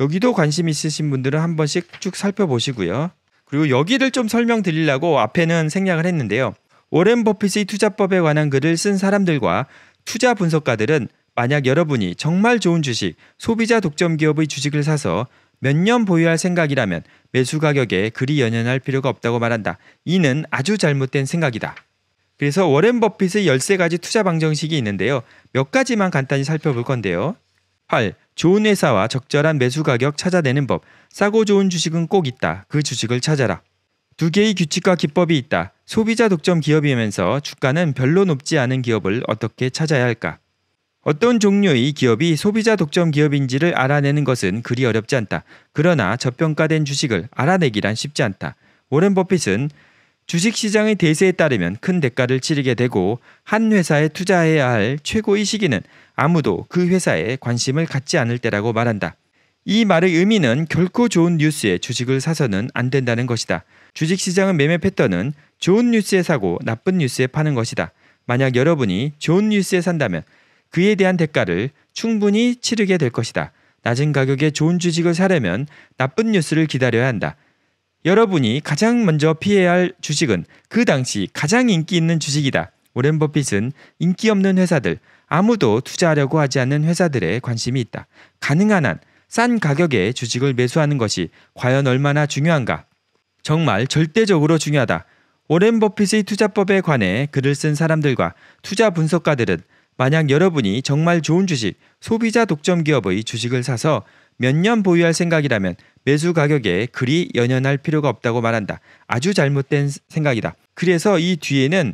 여기도 관심 있으신 분들은 한 번씩 쭉 살펴보시고요. 그리고 여기를 좀 설명드리려고 앞에는 생략을 했는데요. 워렌 버핏의 투자법에 관한 글을 쓴 사람들과 투자 분석가들은 만약 여러분이 정말 좋은 주식, 소비자 독점 기업의 주식을 사서 몇년 보유할 생각이라면 매수 가격에 그리 연연할 필요가 없다고 말한다. 이는 아주 잘못된 생각이다. 그래서 워렌 버핏의 13가지 투자 방정식이 있는데요. 몇 가지만 간단히 살펴볼 건데요. 8. 좋은 회사와 적절한 매수 가격 찾아내는 법. 싸고 좋은 주식은 꼭 있다. 그 주식을 찾아라. 두 개의 규칙과 기법이 있다. 소비자 독점 기업이면서 주가는 별로 높지 않은 기업을 어떻게 찾아야 할까? 어떤 종류의 기업이 소비자 독점 기업인지를 알아내는 것은 그리 어렵지 않다. 그러나 저평가된 주식을 알아내기란 쉽지 않다. 워렌 버핏은 주식 시장의 대세에 따르면 큰 대가를 치르게 되고 한 회사에 투자해야 할 최고의 시기는 아무도 그 회사에 관심을 갖지 않을 때라고 말한다. 이 말의 의미는 결코 좋은 뉴스에 주식을 사서는 안 된다는 것이다. 주식 시장은 매매 패턴은 좋은 뉴스에 사고 나쁜 뉴스에 파는 것이다. 만약 여러분이 좋은 뉴스에 산다면 그에 대한 대가를 충분히 치르게 될 것이다. 낮은 가격에 좋은 주식을 사려면 나쁜 뉴스를 기다려야 한다. 여러분이 가장 먼저 피해야 할 주식은 그 당시 가장 인기 있는 주식이다. 오렌 버핏은 인기 없는 회사들, 아무도 투자하려고 하지 않는 회사들에 관심이 있다. 가능한 한 싼 가격에 주식을 매수하는 것이 과연 얼마나 중요한가? 정말 절대적으로 중요하다. 오렌 버핏의 투자법에 관해 글을 쓴 사람들과 투자 분석가들은 만약 여러분이 정말 좋은 주식, 소비자 독점 기업의 주식을 사서 몇 년 보유할 생각이라면 매수 가격에 그리 연연할 필요가 없다고 말한다. 아주 잘못된 생각이다. 그래서 이 뒤에는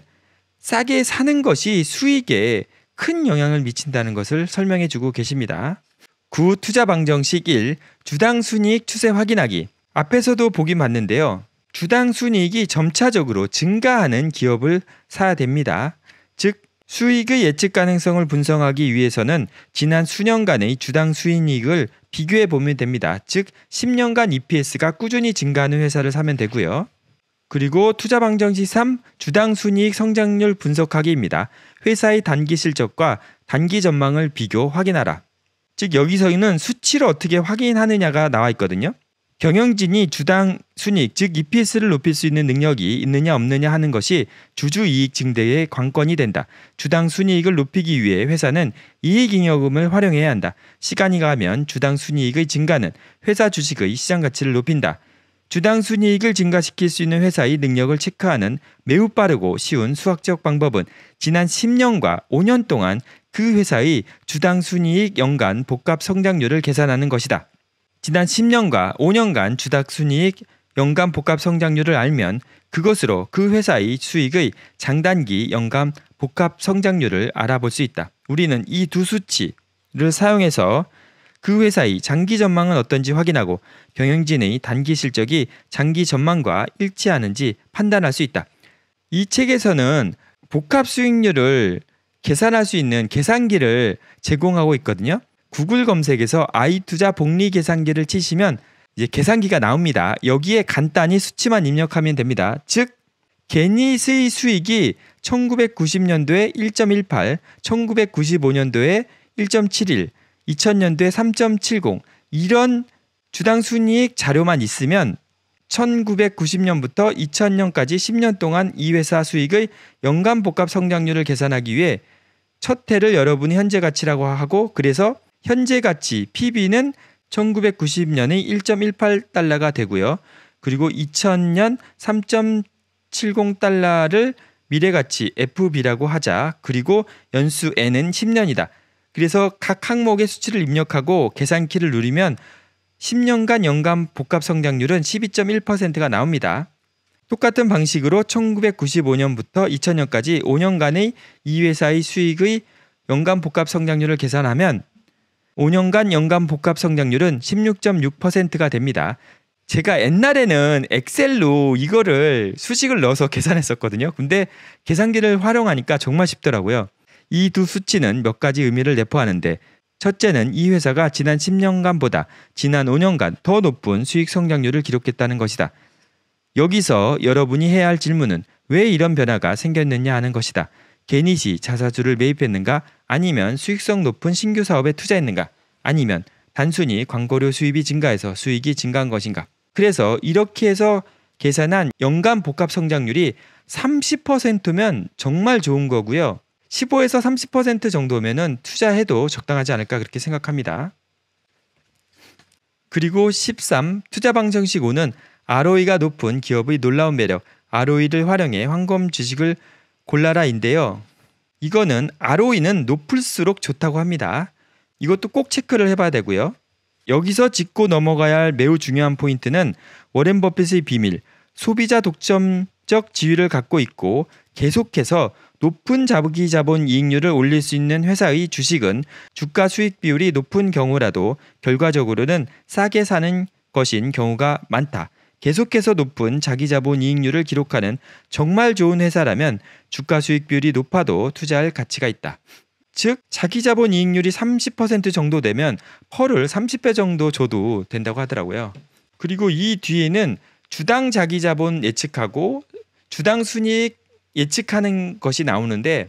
싸게 사는 것이 수익에 큰 영향을 미친다는 것을 설명해 주고 계십니다. 구 투자 방정식 1 주당 순이익 추세 확인하기. 앞에서도 보기 봤는데요. 주당 순이익이 점차적으로 증가하는 기업을 사야 됩니다. 즉 수익의 예측 가능성을 분석하기 위해서는 지난 수년간의 주당 수익이익을 비교해 보면 됩니다. 즉 10년간 EPS가 꾸준히 증가하는 회사를 사면 되고요. 그리고 투자 방정식 3 주당 순이익 성장률 분석하기입니다. 회사의 단기 실적과 단기 전망을 비교 확인하라. 즉 여기서는 수치를 어떻게 확인하느냐가 나와 있거든요. 경영진이 주당 순이익 즉 EPS를 높일 수 있는 능력이 있느냐 없느냐 하는 것이 주주 이익 증대의 관건이 된다. 주당 순이익을 높이기 위해 회사는 이익잉여금을 활용해야 한다. 시간이 가면 주당 순이익의 증가는 회사 주식의 시장 가치를 높인다. 주당 순이익을 증가시킬 수 있는 회사의 능력을 체크하는 매우 빠르고 쉬운 수학적 방법은 지난 10년과 5년 동안 그 회사의 주당 순이익 연간 복합 성장률을 계산하는 것이다. 지난 10년과 5년간 주당 순이익 연간 복합 성장률을 알면 그것으로 그 회사의 수익의 장단기 연간 복합 성장률을 알아볼 수 있다. 우리는 이 두 수치를 사용해서 그 회사의 장기 전망은 어떤지 확인하고 경영진의 단기 실적이 장기 전망과 일치하는지 판단할 수 있다. 이 책에서는 복합 수익률을 계산할 수 있는 계산기를 제공하고 있거든요. 구글 검색에서 아이 투자 복리 계산기를 치시면 이제 계산기가 나옵니다. 여기에 간단히 수치만 입력하면 됩니다. 즉 개니 스의 수익이 1990년도에 1.18, 1995년도에 1.71, 2000년도에 3.70 이런 주당 순이익 자료만 있으면 1990년부터 2000년까지 10년 동안 이 회사 수익의 연간 복합 성장률을 계산하기 위해 첫 해를 여러분이 현재 가치라고 하고 그래서 현재 가치 PB는 1990년에 1.18달러가 되고요. 그리고 2000년 3.70달러를 미래 가치 FB라고 하자. 그리고 연수 N은 10년이다. 그래서 각 항목의 수치를 입력하고 계산키를 누르면 10년간 연간 복합 성장률은 12.1%가 나옵니다. 똑같은 방식으로 1995년부터 2000년까지 5년간의 이 회사의 수익의 연간 복합 성장률을 계산하면 5년간 연간 복합 성장률은 16.6%가 됩니다. 제가 옛날에는 엑셀로 이거를 수식을 넣어서 <laughs> 계산했었거든요. 근데 계산기를 활용하니까 정말 쉽더라고요. 이 두 수치는 몇 가지 의미를 내포하는데 첫째는 이 회사가 지난 10년간보다 지난 5년간 더 높은 수익 성장률을 기록했다는 것이다. 여기서 여러분이 해야 할 질문은 왜 이런 변화가 생겼느냐 하는 것이다. 개니시 자사주를 매입했는가 아니면 수익성 높은 신규 사업에 투자했는가 아니면 단순히 광고료 수입이 증가해서 수익이 증가한 것인가 그래서 이렇게 해서 계산한 연간 복합 성장률이 30%면 정말 좋은 거고요. 15에서 30% 정도면은 투자해도 적당하지 않을까 그렇게 생각합니다. 그리고 13 투자 방정식 5는 ROE가 높은 기업의 놀라운 매력 ROE를 활용해 황금 주식을 골라라인데요. 이거는 ROE는 높을수록 좋다고 합니다. 이것도 꼭 체크를 해봐야 되고요. 여기서 짚고 넘어가야 할 매우 중요한 포인트는 워렌 버핏의 비밀, 소비자 독점적 지위를 갖고 있고 계속해서 높은 자부기 자본 이익률을 올릴 수 있는 회사의 주식은 주가 수익 비율이 높은 경우라도 결과적으로는 싸게 사는 것인 경우가 많다. 계속해서 높은 자기자본 이익률을 기록하는 정말 좋은 회사라면 주가 수익률이 높아도 투자할 가치가 있다. 즉 자기자본 이익률이 30% 정도 되면 펄을 30배 정도 줘도 된다고 하더라고요. 그리고 이 뒤에는 주당 자기자본 예측하고 주당 순이익 예측하는 것이 나오는데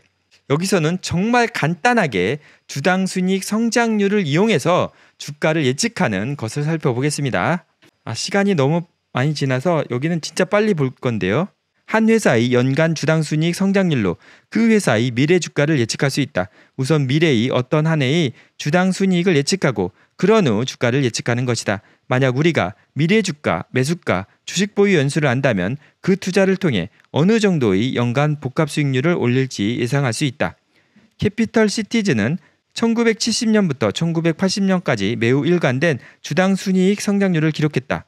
여기서는 정말 간단하게 주당 순이익 성장률을 이용해서 주가를 예측하는 것을 살펴보겠습니다. 아, 시간이 너무 많이 지나서 여기는 진짜 빨리 볼 건데요. 한 회사의 연간 주당 순이익 성장률로 그 회사의 미래 주가를 예측할 수 있다. 우선 미래의 어떤 한 해의 주당 순이익을 예측하고 그런 후 주가를 예측하는 것이다. 만약 우리가 미래 주가, 매수가, 주식 보유 연수를 한다면그 투자를 통해 어느 정도의 연간 복합 수익률을 올릴지 예상할 수 있다. 캐피털 시티즈는 1970년부터 1980년까지 매우 일관된 주당 순이익 성장률을 기록했다.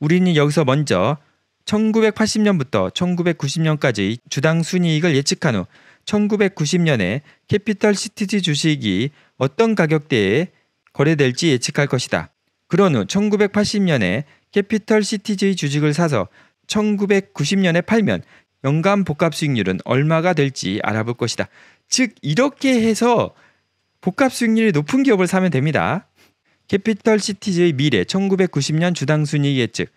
우리는 여기서 먼저 1980년부터 1990년까지 주당 순이익을 예측한 후 1990년에 캐피털 시티즈 주식이 어떤 가격대에 거래될지 예측할 것이다. 그런 후 1980년에 캐피털 시티즈의 주식을 사서 1990년에 팔면 연간 복합 수익률은 얼마가 될지 알아볼 것이다. 즉 이렇게 해서 복합 수익률이 높은 기업을 사면 됩니다. 캐피털시티즈의 미래 1990년 주당순이익 예측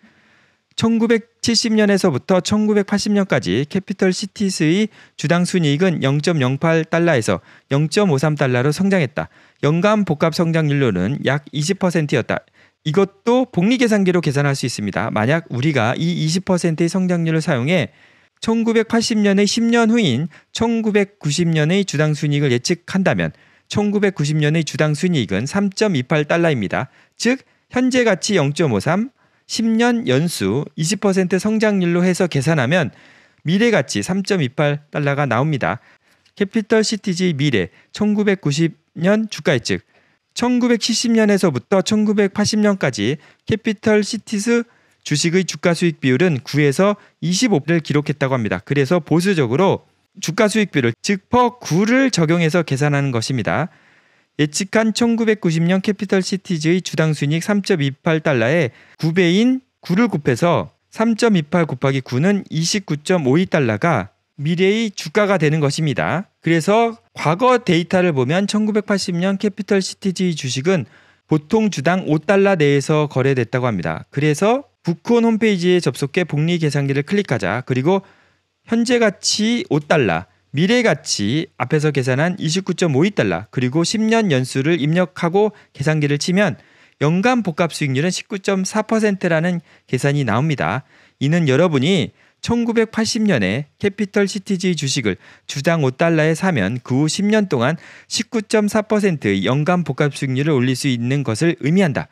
1970년에서부터 1980년까지 캐피털시티즈의 주당순이익은 0.08달러에서 0.53달러로 성장했다. 연간 복합 성장률로는 약 20%였다. 이것도 복리계산기로 계산할 수 있습니다. 만약 우리가 이 20%의 성장률을 사용해 1980년의 10년 후인 1990년의 주당순이익을 예측한다면 1990년의 주당 순이익은 3.28달러입니다. 즉 현재 가치 0.53, 10년 연수 20% 성장률로 해서 계산하면 미래 가치 3.28달러가 나옵니다. 캐피털 시티지 미래 1990년 주가 예측 1970년에서부터 1980년까지 캐피털 시티즈 주식의 주가 수익 비율은 9에서 25를 기록했다고 합니다. 그래서 보수적으로 주가 수익비를 즉퍼9를 적용해서 계산하는 것입니다. 예측한 1990년 캐피털 시티즈의 주당 순익 3.28달러에 9배인 9를 곱해서 3.28 곱하기 9는 29.52달러가 미래의 주가가 되는 것입니다. 그래서 과거 데이터를 보면 1980년 캐피털 시티즈의 주식은 보통 주당 5달러 내에서 거래됐다고 합니다. 그래서 부콘 홈페이지에 접속해 복리 계산기를 클릭하자. 그리고 현재 가치 5달러, 미래 가치 앞에서 계산한 29.52달러, 그리고 10년 연수를 입력하고 계산기를 치면 연간 복합 수익률은 19.4%라는 계산이 나옵니다. 이는 여러분이 1980년에 캐피털 시티지 주식을 주당 5달러에 사면 그 후 10년 동안 19.4%의 연간 복합 수익률을 올릴 수 있는 것을 의미한다.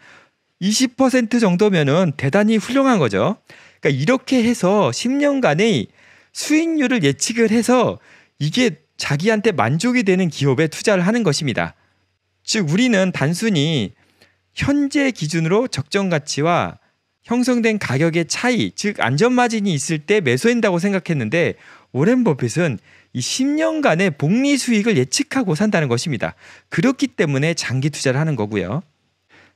20% 정도면은 대단히 훌륭한 거죠. 그러니까 이렇게 해서 10년간의 수익률을 예측을 해서 이게 자기한테 만족이 되는 기업에 투자를 하는 것입니다. 즉 우리는 단순히 현재 기준으로 적정 가치와 형성된 가격의 차이, 즉 안전 마진이 있을 때 매수한다고 생각했는데 오렌 버핏은 이 10년간의 복리 수익을 예측하고 산다는 것입니다. 그렇기 때문에 장기 투자를 하는 거고요.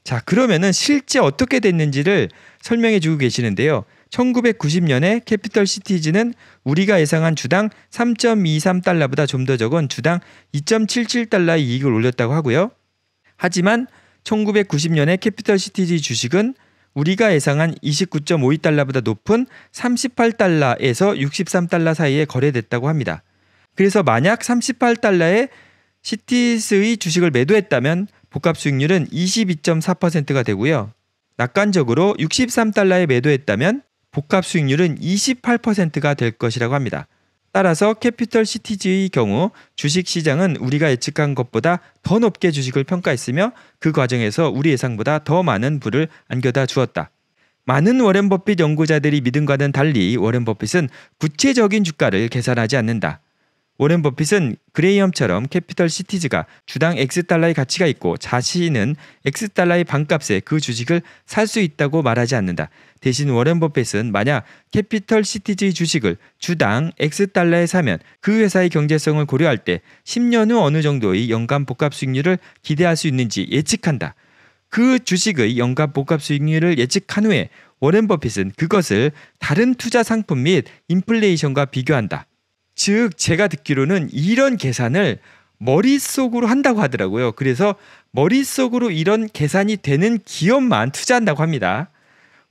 자, 그러면은 실제 어떻게 됐는지를 설명해 주고 계시는데요. 1990년에 캐피털 시티즈는 우리가 예상한 주당 3.23달러보다 좀 더 적은 주당 2.77달러의 이익을 올렸다고 하고요. 하지만 1990년에 캐피털 시티즈 주식은 우리가 예상한 29.52달러보다 높은 38달러에서 63달러 사이에 거래됐다고 합니다. 그래서 만약 38달러에 시티스의 주식을 매도했다면 복합 수익률은 22.4%가 되고요. 낙관적으로 63달러에 매도했다면 복합 수익률은 28%가 될 것이라고 합니다. 따라서 캐피털 시티즈의 경우 주식 시장은 우리가 예측한 것보다 더 높게 주식을 평가했으며 그 과정에서 우리 예상보다 더 많은 부를 안겨다 주었다. 많은 워렌 버핏 연구자들이 믿음과는 달리 워렌 버핏은 구체적인 주가를 계산하지 않는다. 워렌 버핏은 그레이엄처럼 캐피털 시티즈가 주당 X달러의 가치가 있고 자신은 X달러의 반값에 그 주식을 살 수 있다고 말하지 않는다. 대신 워렌 버핏은 만약 캐피털 시티즈의 주식을 주당 X달러에 사면 그 회사의 경제성을 고려할 때 10년 후 어느 정도의 연간 복합 수익률을 기대할 수 있는지 예측한다. 그 주식의 연간 복합 수익률을 예측한 후에 워렌 버핏은 그것을 다른 투자 상품 및 인플레이션과 비교한다. 즉 제가 듣기로는 이런 계산을 머릿속으로 한다고 하더라고요. 그래서 머릿속으로 이런 계산이 되는 기업만 투자한다고 합니다.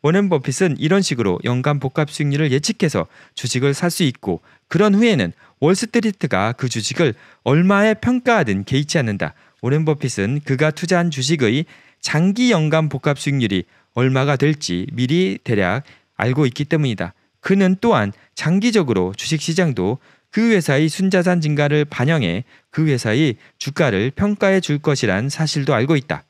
워렌 버핏은 이런 식으로 연간 복합 수익률을 예측해서 주식을 살 수 있고 그런 후에는 월스트리트가 그 주식을 얼마에 평가하든 개의치 않는다. 워렌 버핏은 그가 투자한 주식의 장기 연간 복합 수익률이 얼마가 될지 미리 대략 알고 있기 때문이다. 그는 또한 장기적으로 주식시장도 그 회사의 순자산 증가를 반영해 그 회사의 주가를 평가해 줄 것이란 사실도 알고 있다.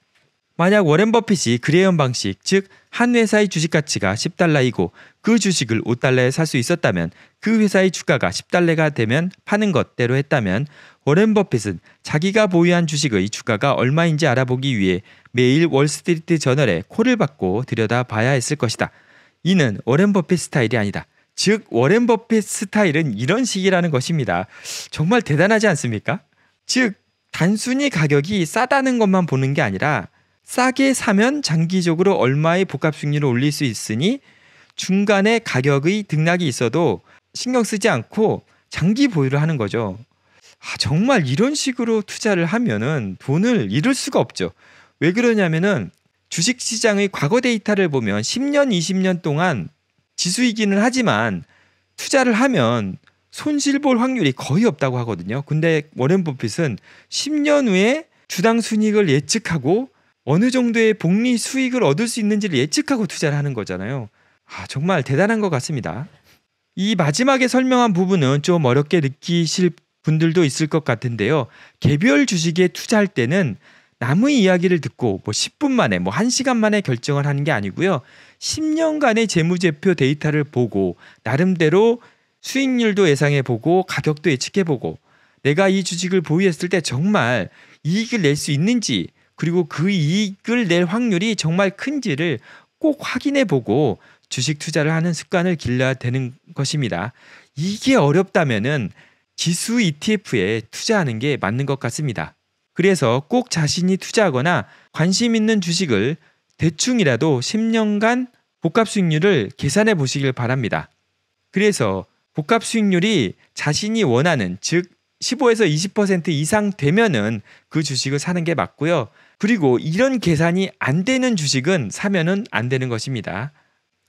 만약 워렌 버핏이 그레이엄 방식, 즉 한 회사의 주식 가치가 10달러이고 그 주식을 5달러에 살 수 있었다면 그 회사의 주가가 10달러가 되면 파는 것대로 했다면 워렌 버핏은 자기가 보유한 주식의 주가가 얼마인지 알아보기 위해 매일 월스트리트 저널에 코를 받고 들여다봐야 했을 것이다. 이는 워렌 버핏 스타일이 아니다. 즉 워렌 버핏 스타일은 이런 식이라는 것입니다. 정말 대단하지 않습니까? 즉 단순히 가격이 싸다는 것만 보는 게 아니라 싸게 사면 장기적으로 얼마의 복합 승률을 올릴 수 있으니 중간에 가격의 등락이 있어도 신경 쓰지 않고 장기 보유를 하는 거죠. 아, 정말 이런 식으로 투자를 하면은 돈을 잃을 수가 없죠. 왜 그러냐면은 주식 시장의 과거 데이터를 보면 10년, 20년 동안 지수이기는 하지만 투자를 하면 손실 볼 확률이 거의 없다고 하거든요. 근데 워렌 버핏은 10년 후에 주당 순이익을 예측하고 어느 정도의 복리 수익을 얻을 수 있는지를 예측하고 투자를 하는 거잖아요. 아, 정말 대단한 것 같습니다. 이 마지막에 설명한 부분은 좀 어렵게 느끼실 분들도 있을 것 같은데요. 개별 주식에 투자할 때는 남의 이야기를 듣고 뭐 10분 만에 뭐 1시간 만에 결정을 하는 게 아니고요. 10년간의 재무제표 데이터를 보고 나름대로 수익률도 예상해 보고 가격도 예측해 보고 내가 이 주식을 보유했을 때 정말 이익을 낼 수 있는지 그리고 그 이익을 낼 확률이 정말 큰지를 꼭 확인해 보고 주식 투자를 하는 습관을 길러야 되는 것입니다. 이게 어렵다면은 지수 ETF에 투자하는 게 맞는 것 같습니다. 그래서 꼭 자신이 투자하거나 관심 있는 주식을 대충이라도 10년간 복합 수익률을 계산해 보시길 바랍니다. 그래서 복합 수익률이 자신이 원하는 즉 15에서 20% 이상 되면은 그 주식을 사는 게 맞고요. 그리고 이런 계산이 안 되는 주식은 사면은 안 되는 것입니다.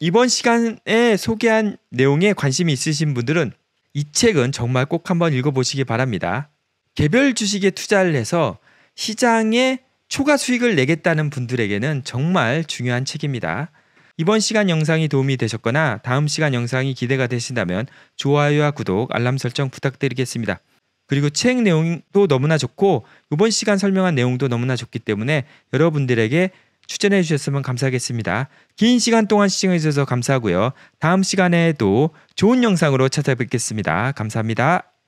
이번 시간에 소개한 내용에 관심이 있으신 분들은 이 책은 정말 꼭 한번 읽어보시기 바랍니다. 개별 주식에 투자를 해서 시장에 초과 수익을 내겠다는 분들에게는 정말 중요한 책입니다. 이번 시간 영상이 도움이 되셨거나 다음 시간 영상이 기대가 되신다면 좋아요와 구독, 알람 설정 부탁드리겠습니다. 그리고 책 내용도 너무나 좋고 이번 시간 설명한 내용도 너무나 좋기 때문에 여러분들에게 추천해 주셨으면 감사하겠습니다. 긴 시간 동안 시청해 주셔서 감사하고요. 다음 시간에도 좋은 영상으로 찾아뵙겠습니다. 감사합니다.